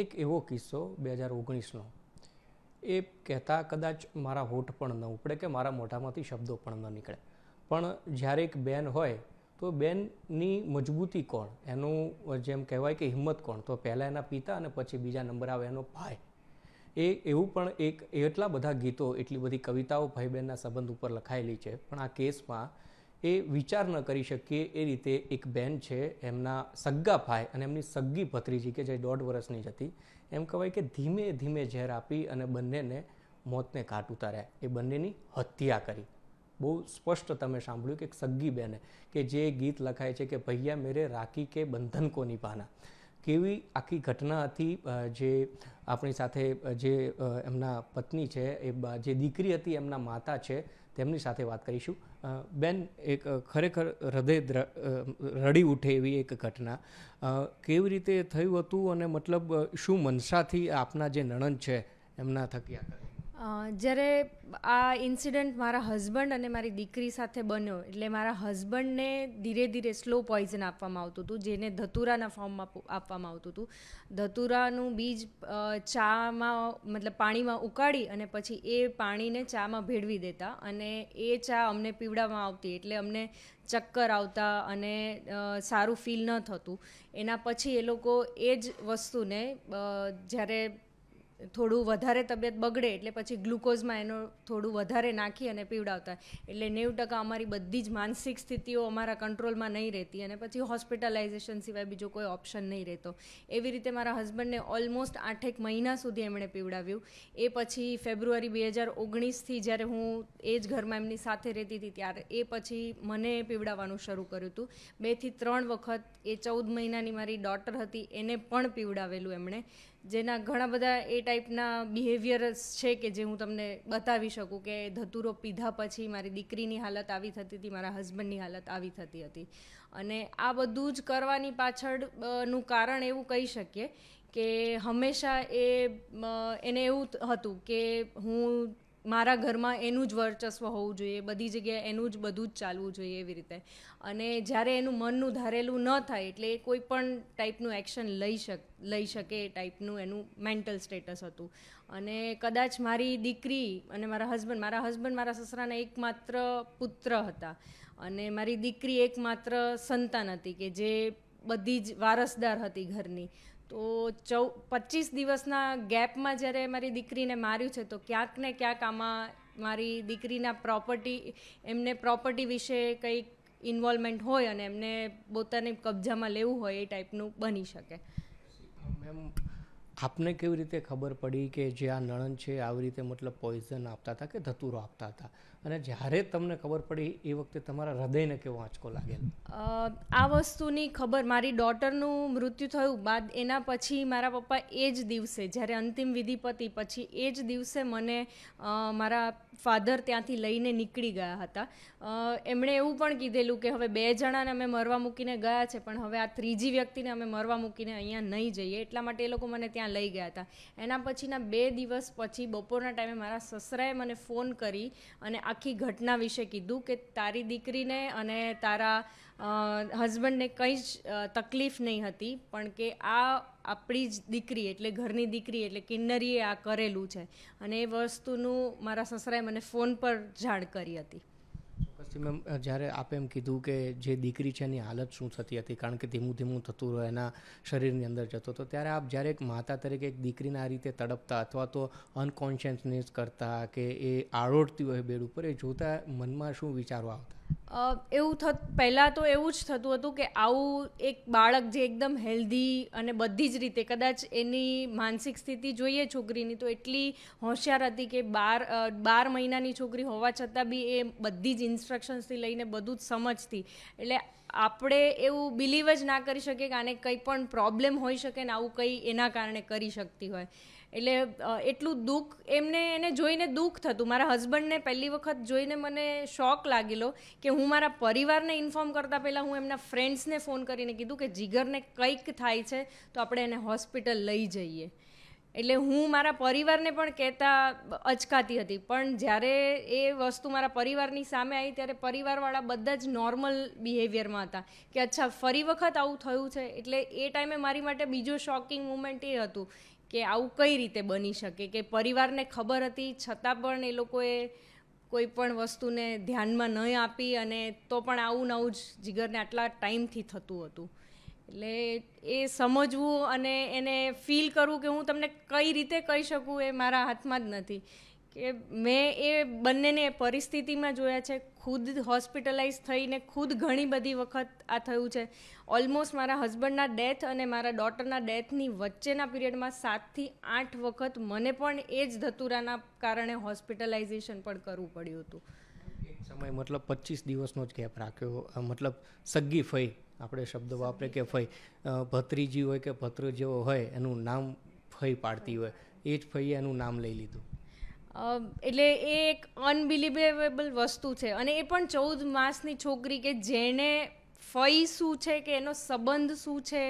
એક એવો કિસ્સો બે હજાર ઓગણીસનો એ કહેતા કદાચ મારા હોઠ પણ ન ઉપડે કે મારા મોઢામાંથી શબ્દો પણ ન નીકળે પણ જ્યારે એક બેન હોય તો બેનની મજબૂતી કોણ એનું જેમ કહેવાય કે હિંમત કોણ તો પહેલાં એના પિતા અને પછી બીજા નંબર આવે એનો ભાઈ એ એવું પણ એક એટલા બધા ગીતો એટલી બધી કવિતાઓ ભાઈ બહેનના સંબંધ ઉપર લખાયેલી છે પણ આ કેસમાં એ વિચાર ન કરી શકીએ એ રીતે એક બેન છે એમના સગ્ગા ભાઈ અને એમની સગ્ગી ભત્રીજી કે જે દોઢ વર્ષની જ હતી એમ કહેવાય કે ધીમે ધીમે ઝેર આપી અને બંનેને મોતને ઘાટ ઉતાર્યા એ બંનેની હત્યા કરી બહુ સ્પષ્ટ તમે સાંભળ્યું કે એક સગ્ગી બેને કે જે ગીત લખાય છે કે ભૈયા મેરે રાખી કે બંધન કોની પાના કેવી આખી ઘટના હતી જે આપણી સાથે જે એમના પત્ની છે એ જે દીકરી હતી એમના માતા છે તેમની સાથે વાત કરીશું બેન એક ખરેખર હૃદય રડી ઉઠે એવી એક ઘટના કેવી રીતે થયું હતું અને મતલબ શું મનસાથી આપના જે નણંદ છે એમના થકી જ્યારે આ ઇન્સિડન્ટ મારા હસબન્ડ અને મારી દીકરી સાથે બન્યો એટલે મારા હસબન્ડને ધીરે ધીરે સ્લો પોઈઝન આપવામાં આવતું હતું જેને ધતુરાના ફોર્મમાં આપવામાં આવતું હતું ધતુરાનું બીજ ચામાં મતલબ પાણીમાં ઉકાળી અને પછી એ પાણીને ચામાં ભેળવી દેતા અને એ ચા અમને પીવડાવવામાં આવતી એટલે અમને ચક્કર આવતા અને સારું ફીલ ન થતું એના પછી એ લોકો એ જ વસ્તુને જ્યારે થોડું વધારે તબિયત બગડે એટલે પછી ગ્લુકોઝમાં એનો થોડું વધારે નાખી અને પીવડાવતા એટલે નેવું ટકા અમારી બધી જ માનસિક સ્થિતિઓ અમારા કંટ્રોલમાં નહીં રહેતી અને પછી હોસ્પિટલાઇઝેશન સિવાય બીજો કોઈ ઓપ્શન નહીં રહેતો એવી રીતે મારા હસબન્ડને ઓલમોસ્ટ આઠેક મહિના સુધી એમણે પીવડાવ્યું એ પછી ફેબ્રુઆરી બે હજાર ઓગણીસથી જ્યારે હું એ જ ઘરમાં એમની સાથે રહેતી હતી ત્યારે એ પછી મને પીવડાવવાનું શરૂ કર્યું હતું બેથી ત્રણ વખત એ ચૌદ મહિનાની મારી ડોટર હતી એને પણ પીવડાવેલું એમણે જેના ઘણા બધા એ ટાઈપના બિહેવિયર્સ છે કે જે હું તમને બતાવી શકું કે ધતુરો પીધા પછી મારી દીકરીની હાલત આવી થતી હતી મારા હસબન્ડની હાલત આવી થતી હતી અને આ બધું જ કરવાની પાછળનું કારણ એવું કહી શકીએ કે હંમેશા એ એને એવું હતું કે હું મારા ઘરમાં એનું જ વર્ચસ્વ હોવું જોઈએ બધી જગ્યાએ એનું જ બધું જ ચાલવું જોઈએ એવી રીતે અને જ્યારે એનું મનનું ધારેલું ન થાય એટલે એ કોઈ પણ ટાઈપનું એક્શન લઈ શક લઈ શકે એ ટાઈપનું એનું મેન્ટલ સ્ટેટસ હતું અને કદાચ મારી દીકરી અને મારા હસબન્ડ મારા હસબન્ડ મારા સસરાના એકમાત્ર પુત્ર હતા અને મારી દીકરી એકમાત્ર સંતાન હતી કે જે બધી જ વારસદાર હતી ઘરની તો ચૌ પચીસ દિવસના ગેપમાં જ્યારે મારી દીકરીને માર્યું છે તો ક્યાંક ને ક્યાંક આમાં મારી દીકરીના પ્રોપર્ટી એમને પ્રોપર્ટી વિશે કંઈક ઇન્વોલ્વમેન્ટ હોય અને એમને પોતાને કબજામાં લેવું હોય એ ટાઈપનું બની શકે મેમ આપને કેવી રીતે ખબર પડી કે જે આ નણંદ છે આવી રીતે મતલબ પોઈઝન આપતા હતા કે ધતુરો આપતા હતા અને જ્યારે તમને ખબર પડી એ વખતે તમારા હૃદયને કેવો આંચકો લાગેલો આ વસ્તુની ખબર મારી ડોટરનું મૃત્યુ થયું બાદ એના પછી મારા પપ્પા એ જ દિવસે જ્યારે અંતિમ વિધિપતિ પછી એ જ દિવસે મને મારા ફાધર ત્યાંથી લઈને નીકળી ગયા હતા એમણે એવું પણ કીધેલું કે હવે બે જણાને અમે મરવા મૂકીને ગયા છે પણ હવે આ ત્રીજી વ્યક્તિને અમે મરવા મૂકીને અહીંયા નહીં જઈએ એટલા માટે એ લોકો મને ત્યાં લઈ ગયા હતા એના પછીના બે દિવસ પછી બપોરના ટાઈમે મારા સસરાએ મને ફોન કરી અને આ આખી ઘટના વિશે કીધું કે તારી દીકરીને અને તારા હસબન્ડને કંઈ જ તકલીફ નહીં હતી પણ કે આ આપણી જ દીકરી એટલે ઘરની દીકરી એટલે કિન્નરીએ આ કરેલું છે અને એ વસ્તુનું મારા સસરાએ મને ફોન પર જાણ કરી હતી વસ્તી જ્યારે આપે એમ કીધું કે જે દીકરી છે એની હાલત શું થતી હતી કારણ કે ધીમું ધીમું થતું રહ્યું એના શરીરની અંદર જતો તો ત્યારે આપ જ્યારે એક માતા તરીકે એક દીકરીને આ રીતે તડપતા અથવા તો અનકોન્શિયસનેસ કરતા કે એ આરોડતી હોય બેડ ઉપર એ જોતા મનમાં શું વિચારો આવતા એવું થત પહેલાં તો એવું જ થતું હતું કે આવું એક બાળક જે એકદમ હેલ્ધી અને બધી જ રીતે કદાચ એની માનસિક સ્થિતિ જોઈએ છોકરીની તો એટલી હોશિયાર હતી કે બાર બાર મહિનાની છોકરી હોવા છતાં બી એ બધી જ ઇન્સ્ટ્રક્શન્સથી લઈને બધું જ સમજતી એટલે આપણે એવું બિલીવ જ ના કરી શકીએ કે આને કંઈ પણ પ્રોબ્લેમ હોઈ શકે ને આવું કંઈ એના કારણે કરી શકતી હોય એટલે એટલું દુઃખ એમને એને જોઈને દુઃખ થતું મારા હસબન્ડને પહેલી વખત જોઈને મને શોક લાગેલો કે હું મારા પરિવારને ઇન્ફોર્મ કરતાં પહેલાં હું એમના ફ્રેન્ડ્સને ફોન કરીને કીધું કે જીગરને કંઈક થાય છે તો આપણે એને હોસ્પિટલ લઈ જઈએ એટલે હું મારા પરિવારને પણ કહેતા અચકાતી હતી પણ જ્યારે એ વસ્તુ મારા પરિવારની સામે આવી ત્યારે પરિવારવાળા બધા જ નોર્મલ બિહેવિયરમાં હતા કે અચ્છા ફરી વખત આવું થયું છે એટલે એ ટાઈમે મારી માટે બીજો શોકિંગ મુમેન્ટ એ હતું કે આવું કઈ રીતે બની શકે કે પરિવારને ખબર હતી છતાં પણ એ લોકોએ કોઈ પણ વસ્તુને ધ્યાનમાં ન આપી અને તો પણ આવું નવું જ જીગરને આટલા ટાઈમથી થતું હતું એટલે એ સમજવું અને એને ફીલ કરવું કે હું તમને કઈ રીતે કહી શકું એ મારા હાથમાં જ નથી કે મેં એ બંનેને પરિસ્થિતિમાં જોયા છે ખુદ હોસ્પિટલાઇઝ થઈને ખુદ ઘણી બધી વખત આ થયું છે ઓલમોસ્ટ મારા હસબન્ડના ડેથ અને મારા ડોટરના ડેથની વચ્ચેના પીરિયડમાં સાતથી આઠ વખત મને પણ એ જ ધતુરાના કારણે હોસ્પિટલાઇઝેશન પણ કરવું પડ્યું હતું એક સમય મતલબ પચીસ દિવસનો જ ગેપ રાખ્યો મતલબ સગ્ગી ફઈ આપણે શબ્દ વાપરે કે ફઈ ભત્રીજી હોય કે જેવો હોય એનું નામ ફઈ પાડતી હોય એ જ ફઈએ એનું નામ લઈ લીધું એટલે એ એક અનબિલિવેબલ વસ્તુ છે અને એ પણ ચૌદ માસની છોકરી કે જેને ફઈ શું છે કે એનો સંબંધ શું છે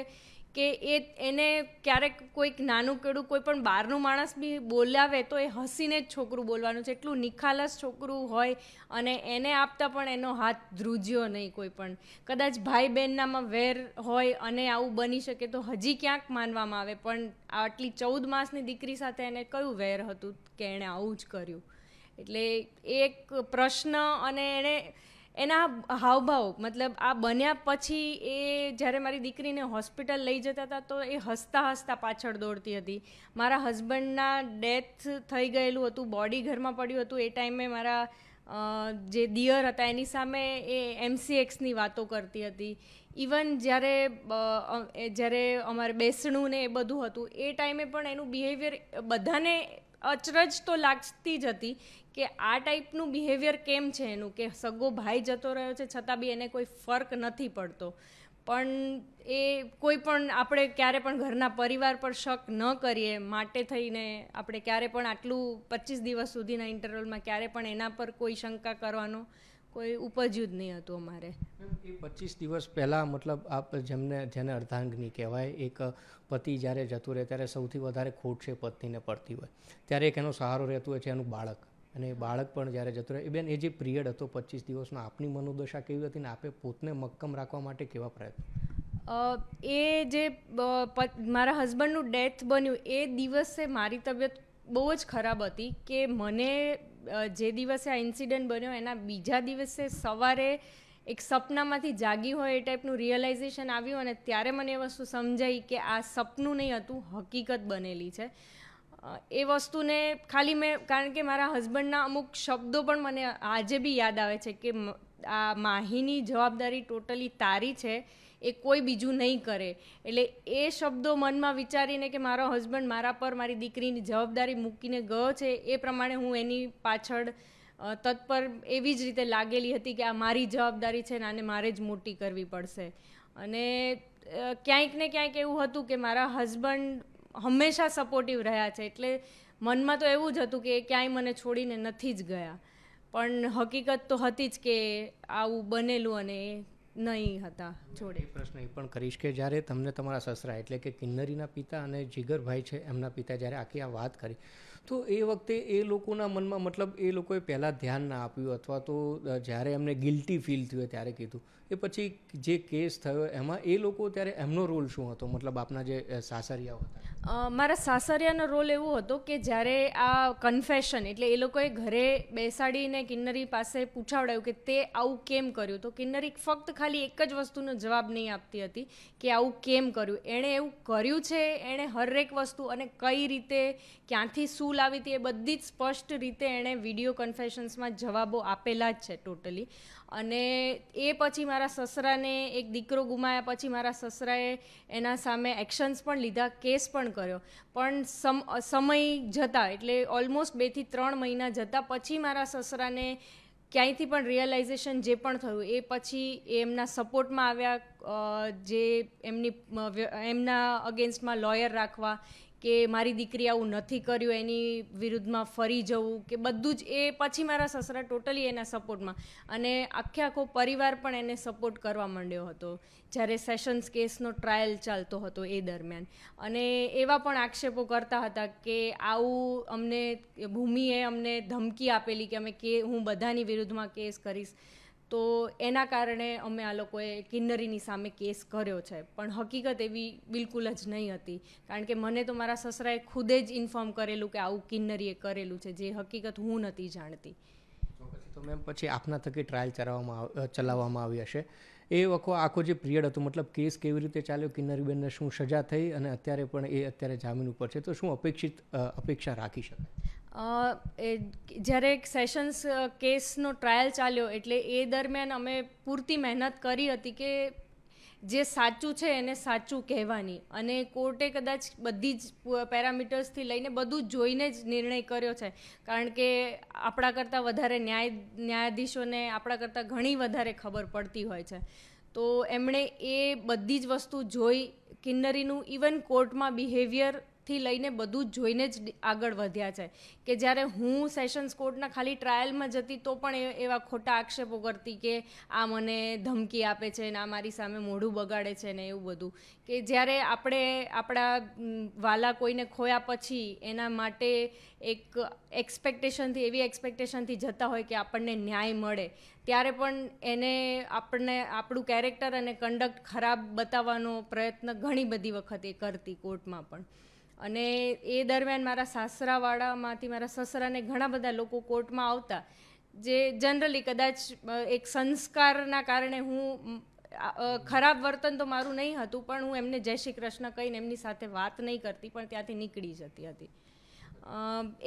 કે એ એને ક્યારેક કોઈક નાનું કેડું કોઈ પણ બહારનું માણસ બી બોલાવે તો એ હસીને જ છોકરું બોલવાનું છે એટલું નિખાલસ છોકરું હોય અને એને આપતા પણ એનો હાથ ધ્રુજ્યો નહીં કોઈ પણ કદાચ ભાઈ બહેનનામાં વેર હોય અને આવું બની શકે તો હજી ક્યાંક માનવામાં આવે પણ આટલી ચૌદ માસની દીકરી સાથે એને કયું વેર હતું કે એણે આવું જ કર્યું એટલે એક પ્રશ્ન અને એણે એના હાવભાવ મતલબ આ બન્યા પછી એ જ્યારે મારી દીકરીને હોસ્પિટલ લઈ જતા હતા તો એ હસતા હસતા પાછળ દોડતી હતી મારા હસબન્ડના ડેથ થઈ ગયેલું હતું બોડી ઘરમાં પડ્યું હતું એ ટાઈમે મારા જે દિયર હતા એની સામે એ એમસીએક્સની વાતો કરતી હતી ઇવન જ્યારે જ્યારે અમારે બેસણું ને એ બધું હતું એ ટાઈમે પણ એનું બિહેવિયર બધાને અચરજ તો લાગતી જ હતી કે આ ટાઈપનું બિહેવિયર કેમ છે એનું કે સગો ભાઈ જતો રહ્યો છે છતાં બી એને કોઈ ફર્ક નથી પડતો પણ એ કોઈ પણ આપણે ક્યારે પણ ઘરના પરિવાર પર શક ન કરીએ માટે થઈને આપણે ક્યારે પણ આટલું પચીસ દિવસ સુધીના ઇન્ટરવલમાં ક્યારે પણ એના પર કોઈ શંકા કરવાનો કોઈ ઉપજ્યું જ નહીં હતું અમારે એ પચીસ દિવસ પહેલાં મતલબ આપ જેમને જેને અર્ધાંગની કહેવાય એક પતિ જ્યારે જતું રહે ત્યારે સૌથી વધારે ખોટ છે પત્નીને પડતી હોય ત્યારે એક એનો સહારો રહેતો હોય છે એનું બાળક અને એ બાળક પણ જ્યારે જતું રહે એ બેન એ જે પિરિયડ હતો પચીસ દિવસનો આપની મનોદશા કેવી હતી ને આપે પોતને મક્કમ રાખવા માટે કેવા પ્રયત્નો એ જે મારા હસબન્ડનું ડેથ બન્યું એ દિવસે મારી તબિયત બહુ જ ખરાબ હતી કે મને જે દિવસે આ ઇન્સિડન્ટ બન્યો એના બીજા દિવસે સવારે એક સપનામાંથી જાગી હોય એ ટાઈપનું રિયલાઇઝેશન આવ્યું અને ત્યારે મને એ વસ્તુ સમજાઈ કે આ સપનું નહીં હતું હકીકત બનેલી છે એ વસ્તુને ખાલી મેં કારણ કે મારા હસબન્ડના અમુક શબ્દો પણ મને આજે બી યાદ આવે છે કે આ માહીની જવાબદારી ટોટલી તારી છે એ કોઈ બીજું નહીં કરે એટલે એ શબ્દો મનમાં વિચારીને કે મારો હસબન્ડ મારા પર મારી દીકરીની જવાબદારી મૂકીને ગયો છે એ પ્રમાણે હું એની પાછળ તત્પર એવી જ રીતે લાગેલી હતી કે આ મારી જવાબદારી છે ને આને મારે જ મોટી કરવી પડશે અને ક્યાંક ને ક્યાંક એવું હતું કે મારા હસબન્ડ હંમેશા સપોર્ટિવ રહ્યા છે એટલે મનમાં તો એવું જ હતું કે એ ક્યાંય મને છોડીને નથી જ ગયા પણ હકીકત તો હતી જ કે આવું બનેલું અને નહીં હતા જોડે પ્રશ્ન એ પણ કરીશ કે જ્યારે તમને તમારા સસરા એટલે કે કિન્નરીના પિતા અને જીગરભાઈ છે એમના પિતા જ્યારે આખી આ વાત કરી તો એ વખતે એ લોકોના મનમાં મતલબ એ લોકોએ પહેલાં ધ્યાન ના આપ્યું અથવા તો જ્યારે એમને ગિલ્ટી ફીલ થયું ત્યારે કીધું એ પછી જે કેસ થયો એમાં એ લોકો ત્યારે એમનો રોલ શું હતો મતલબ આપના જે સાસરિયાઓ હતા મારા સાસરિયાનો રોલ એવો હતો કે જ્યારે આ કન્ફેશન એટલે એ લોકોએ ઘરે બેસાડીને કિન્નરી પાસે પૂછાવડાયું કે તે આવું કેમ કર્યું તો કિન્નરી ફક્ત ખાલી એક જ વસ્તુનો જવાબ નહીં આપતી હતી કે આવું કેમ કર્યું એણે એવું કર્યું છે એણે હરેક વસ્તુ અને કઈ રીતે ક્યાંથી શું શું આવી હતી એ બધી જ સ્પષ્ટ રીતે એણે વિડીયો કન્ફેશન્સમાં જવાબો આપેલા જ છે ટોટલી અને એ પછી મારા સસરાને એક દીકરો ગુમાયા પછી મારા સસરાએ એના સામે એક્શન્સ પણ લીધા કેસ પણ કર્યો પણ સમ સમય જતાં એટલે ઓલમોસ્ટ બેથી ત્રણ મહિના જતાં પછી મારા સસરાને ક્યાંયથી પણ રિયલાઇઝેશન જે પણ થયું એ પછી એ એમના સપોર્ટમાં આવ્યા જે એમની એમના અગેન્સ્ટમાં લોયર રાખવા કે મારી દીકરી આવું નથી કર્યું એની વિરુદ્ધમાં ફરી જવું કે બધું જ એ પછી મારા સસરા ટોટલી એના સપોર્ટમાં અને આખે આખો પરિવાર પણ એને સપોર્ટ કરવા માંડ્યો હતો જ્યારે સેશન્સ કેસનો ટ્રાયલ ચાલતો હતો એ દરમિયાન અને એવા પણ આક્ષેપો કરતા હતા કે આવું અમને ભૂમિએ અમને ધમકી આપેલી કે અમે કે હું બધાની વિરુદ્ધમાં કેસ કરીશ તો એના કારણે અમે આ લોકોએ કિન્નરીની સામે કેસ કર્યો છે પણ હકીકત એવી બિલકુલ જ નહીં હતી કારણ કે મને તો મારા સસરાએ ખુદે જ ઇન્ફોર્મ કરેલું કે આવું કિન્નરીએ કરેલું છે જે હકીકત હું નથી જાણતી તો મેમ પછી આપના થકી ટ્રાયલ ચલાવવામાં ચલાવવામાં આવી હશે એ વખો આખો જે પિરિયડ હતો મતલબ કેસ કેવી રીતે ચાલ્યો કિન્નરીબેનને શું સજા થઈ અને અત્યારે પણ એ અત્યારે જામીન ઉપર છે તો શું અપેક્ષિત અપેક્ષા રાખી શકાય જ્યારે એક સેશન્સ કેસનો ટ્રાયલ ચાલ્યો એટલે એ દરમિયાન અમે પૂરતી મહેનત કરી હતી કે જે સાચું છે એને સાચું કહેવાની અને કોર્ટે કદાચ બધી જ પેરામીટર્સથી લઈને બધું જોઈને જ નિર્ણય કર્યો છે કારણ કે આપણા કરતાં વધારે ન્યાય ન્યાયાધીશોને આપણા કરતાં ઘણી વધારે ખબર પડતી હોય છે તો એમણે એ બધી જ વસ્તુ જોઈ કિન્નરીનું ઇવન કોર્ટમાં બિહેવિયર થી લઈને બધું જોઈને જ આગળ વધ્યા છે કે જ્યારે હું સેશન્સ કોર્ટના ખાલી ટ્રાયલમાં જતી તો પણ એવા ખોટા આક્ષેપો કરતી કે આ મને ધમકી આપે છે ને આ મારી સામે મોઢું બગાડે છે ને એવું બધું કે જ્યારે આપણે આપણા વાલા કોઈને ખોયા પછી એના માટે એક એક્સપેક્ટેશનથી એવી એક્સપેક્ટેશનથી જતા હોય કે આપણને ન્યાય મળે ત્યારે પણ એને આપણને આપણું કેરેક્ટર અને કંડક્ટ ખરાબ બતાવવાનો પ્રયત્ન ઘણી બધી વખત એ કરતી કોર્ટમાં પણ અને એ દરમિયાન મારા સાસરાવાળામાંથી મારા સસરાને ઘણા બધા લોકો કોર્ટમાં આવતા જે જનરલી કદાચ એક સંસ્કારના કારણે હું ખરાબ વર્તન તો મારું નહીં હતું પણ હું એમને જય શ્રી કૃષ્ણ કહીને એમની સાથે વાત નહીં કરતી પણ ત્યાંથી નીકળી જતી હતી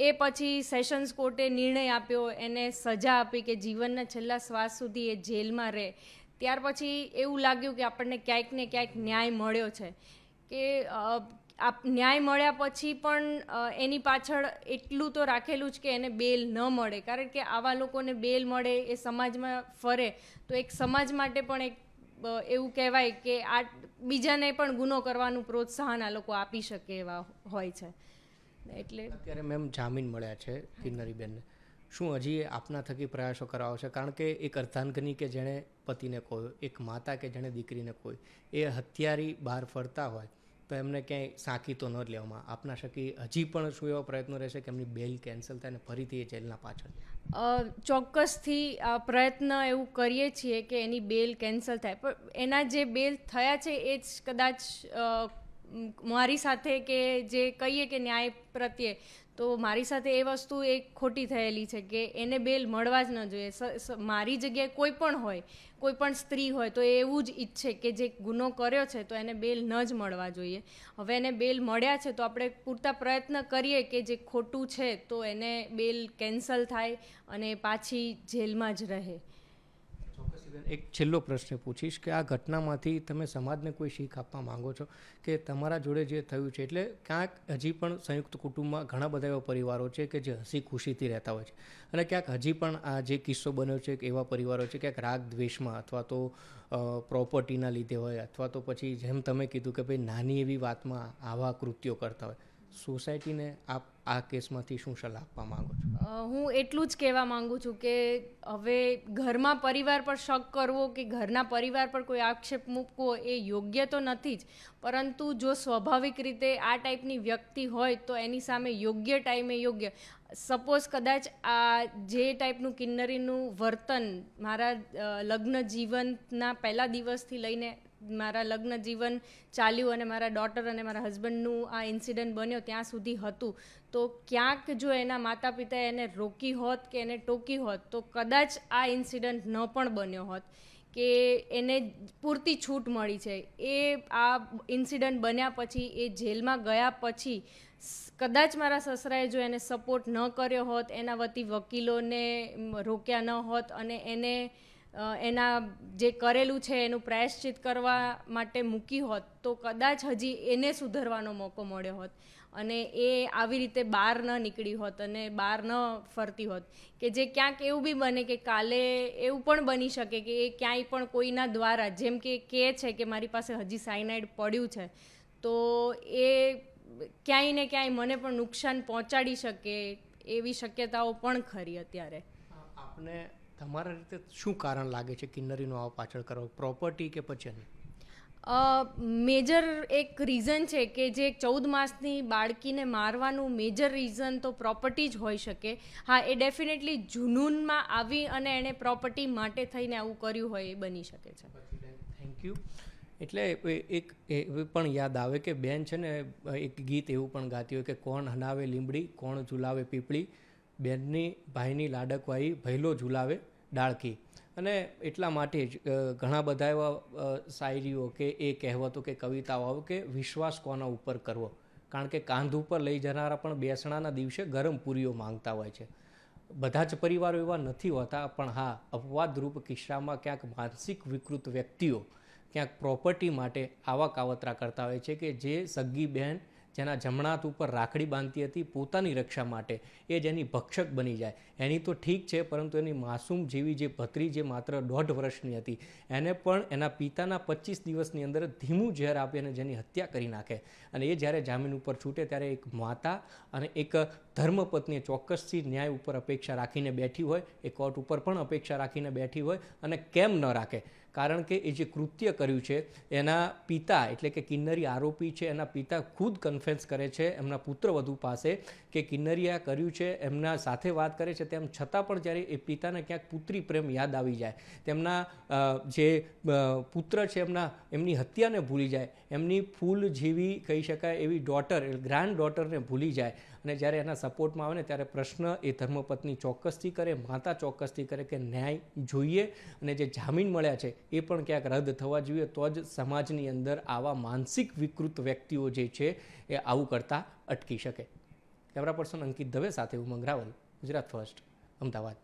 એ પછી સેશન્સ કોર્ટે નિર્ણય આપ્યો એને સજા આપી કે જીવનના છેલ્લા શ્વાસ સુધી એ જેલમાં રહે ત્યાર પછી એવું લાગ્યું કે આપણને ક્યાંક ને ક્યાંક ન્યાય મળ્યો છે કે આપ ન્યાય મળ્યા પછી પણ એની પાછળ એટલું તો રાખેલું જ કે એને બેલ ન મળે કારણ કે આવા લોકોને બેલ મળે એ સમાજમાં ફરે તો એક સમાજ માટે પણ એક એવું કહેવાય કે આ બીજાને પણ ગુનો કરવાનું પ્રોત્સાહન આ લોકો આપી શકે એવા હોય છે એટલે અત્યારે મેમ જામીન મળ્યા છે કિન્નરીબેનને શું હજી આપના થકી પ્રયાસો કરાવો છે કારણ કે એક અર્ધાંગની કે જેણે પતિને ખોયો એક માતા કે જેણે દીકરીને કોઈ એ હથિયારી બહાર ફરતા હોય તો એમને ક્યાંય સાંકી તો ન લેવામાં આપના શકી હજી પણ શું એવો પ્રયત્નો રહેશે કે એમની બેલ કેન્સલ થાય અને ફરીથી એ જેલના પાછળ ચોક્કસથી પ્રયત્ન એવું કરીએ છીએ કે એની બેલ કેન્સલ થાય પણ એના જે બેલ થયા છે એ જ કદાચ મારી સાથે કે જે કહીએ કે ન્યાય પ્રત્યે તો મારી સાથે એ વસ્તુ એક ખોટી થયેલી છે કે એને બેલ મળવા જ ન જોઈએ મારી જગ્યાએ કોઈ પણ હોય કોઈ પણ સ્ત્રી હોય તો એવું જ ઈચ્છે કે જે ગુનો કર્યો છે તો એને બેલ ન જ મળવા જોઈએ હવે એને બેલ મળ્યા છે તો આપણે પૂરતા પ્રયત્ન કરીએ કે જે ખોટું છે તો એને બેલ કેન્સલ થાય અને પાછી જેલમાં જ રહે બેન એક છેલ્લો પ્રશ્ન પૂછીશ કે આ ઘટનામાંથી તમે સમાજને કોઈ શીખ આપવા માંગો છો કે તમારા જોડે જે થયું છે એટલે ક્યાંક હજી પણ સંયુક્ત કુટુંબમાં ઘણા બધા એવા પરિવારો છે કે જે હસી ખુશીથી રહેતા હોય છે અને ક્યાંક હજી પણ આ જે કિસ્સો બન્યો છે એવા પરિવારો છે ક્યાંક રાગ દ્વેષમાં અથવા તો પ્રોપર્ટીના લીધે હોય અથવા તો પછી જેમ તમે કીધું કે ભાઈ નાની એવી વાતમાં આવા કૃત્યો કરતા હોય સોસાયટીને આપ આ કેસમાંથી શું સલાહ આપવા માગો છો હું એટલું જ કહેવા માગું છું કે હવે ઘરમાં પરિવાર પર શક કરવો કે ઘરના પરિવાર પર કોઈ આક્ષેપ મૂકવો એ યોગ્ય તો નથી જ પરંતુ જો સ્વાભાવિક રીતે આ ટાઈપની વ્યક્તિ હોય તો એની સામે યોગ્ય ટાઈમે યોગ્ય સપોઝ કદાચ આ જે ટાઈપનું કિન્નરીનું વર્તન મારા લગ્ન જીવનના પહેલા દિવસથી લઈને મારા લગ્ન જીવન ચાલ્યું અને મારા ડોટર અને મારા હસબન્ડનું આ ઇન્સિડન્ટ બન્યો ત્યાં સુધી હતું તો ક્યાંક જો એના માતા પિતાએ એને રોકી હોત કે એને ટોકી હોત તો કદાચ આ ઇન્સિડન્ટ ન પણ બન્યો હોત કે એને પૂરતી છૂટ મળી છે એ આ ઇન્સિડન્ટ બન્યા પછી એ જેલમાં ગયા પછી કદાચ મારા સસરાએ જો એને સપોર્ટ ન કર્યો હોત એના વતી વકીલોને રોક્યા ન હોત અને એને એના જે કરેલું છે એનું પ્રાયશ્ચિત કરવા માટે મૂકી હોત તો કદાચ હજી એને સુધરવાનો મોકો મળ્યો હોત અને એ આવી રીતે બહાર ન નીકળી હોત અને બહાર ન ફરતી હોત કે જે ક્યાંક એવું બી બને કે કાલે એવું પણ બની શકે કે એ ક્યાંય પણ કોઈના દ્વારા જેમ કે કહે છે કે મારી પાસે હજી સાયનાઇડ પડ્યું છે તો એ ક્યાંય ને ક્યાંય મને પણ નુકસાન પહોંચાડી શકે એવી શક્યતાઓ પણ ખરી અત્યારે આપણે તમારા રીતે શું કારણ લાગે છે કિન્નરીનો આવો પાછળ કરવો પ્રોપર્ટી કે પછી મેજર એક રીઝન છે કે જે ચૌદ માસની બાળકીને મારવાનું મેજર રીઝન તો પ્રોપર્ટી જ હોઈ શકે હા એ ડેફિનેટલી જુનૂનમાં આવી અને એણે પ્રોપર્ટી માટે થઈને આવું કર્યું હોય એ બની શકે છે થેન્ક યુ એટલે એક એ પણ યાદ આવે કે બેન છે ને એક ગીત એવું પણ ગાતી હોય કે કોણ હનાવે લીમડી કોણ ઝુલાવે પીપળી બેનની ભાઈની લાડકવાઈ ભૈલો ઝુલાવે ડાળકી અને એટલા માટે જ ઘણા બધા એવા શાયરીઓ કે એ કહેવતો કે કવિતાઓ આવે કે વિશ્વાસ કોના ઉપર કરવો કારણ કે કાંધ ઉપર લઈ જનારા પણ બેસણાના દિવસે ગરમ પૂરીઓ માંગતા હોય છે બધા જ પરિવારો એવા નથી હોતા પણ હા અપવાદરૂપ કિસ્સામાં ક્યાંક માનસિક વિકૃત વ્યક્તિઓ ક્યાંક પ્રોપર્ટી માટે આવા કાવતરા કરતા હોય છે કે જે સગી બહેન જેના જમણાત ઉપર રાખડી બાંધતી હતી પોતાની રક્ષા માટે એ જેની ભક્ષક બની જાય એની તો ઠીક છે પરંતુ એની માસૂમ જેવી જે ભત્રી જે માત્ર દોઢ વર્ષની હતી એને પણ એના પિતાના પચીસ દિવસની અંદર ધીમું ઝેર આપી અને જેની હત્યા કરી નાખે અને એ જ્યારે જામીન ઉપર છૂટે ત્યારે એક માતા અને એક ધર્મપત્નીએ ચોક્કસથી ન્યાય ઉપર અપેક્ષા રાખીને બેઠી હોય એ કોર્ટ ઉપર પણ અપેક્ષા રાખીને બેઠી હોય અને કેમ ન રાખે કારણ કે એ જે કૃત્ય કર્યું છે એના પિતા એટલે કે કિન્નરી આરોપી છે એના પિતા ખુદ કન્ફેન્સ કરે છે એમના પુત્રવધુ પાસે કે કિન્નરી આ કર્યું છે એમના સાથે વાત કરે છે તેમ છતાં પણ જ્યારે એ પિતાને ક્યાંક પુત્રી પ્રેમ યાદ આવી જાય તેમના જે પુત્ર છે એમના એમની હત્યાને ભૂલી જાય એમની ફૂલ જેવી કહી શકાય એવી ડોટર ગ્રાન્ડ ડોટરને ભૂલી જાય અને જ્યારે એના સપોર્ટમાં આવે ને ત્યારે પ્રશ્ન એ ધર્મપત્ની ચોક્કસથી કરે માતા ચોક્કસથી કરે કે ન્યાય જોઈએ અને જે જામીન મળ્યા છે એ પણ ક્યાંક રદ થવા જોઈએ તો જ સમાજની અંદર આવા માનસિક વિકૃત વ્યક્તિઓ જે છે એ આવું કરતાં અટકી શકે કેમેરા પર્સન અંકિત દવે સાથે ઉમંગ રાવલ ગુજરાત ફર્સ્ટ અમદાવાદ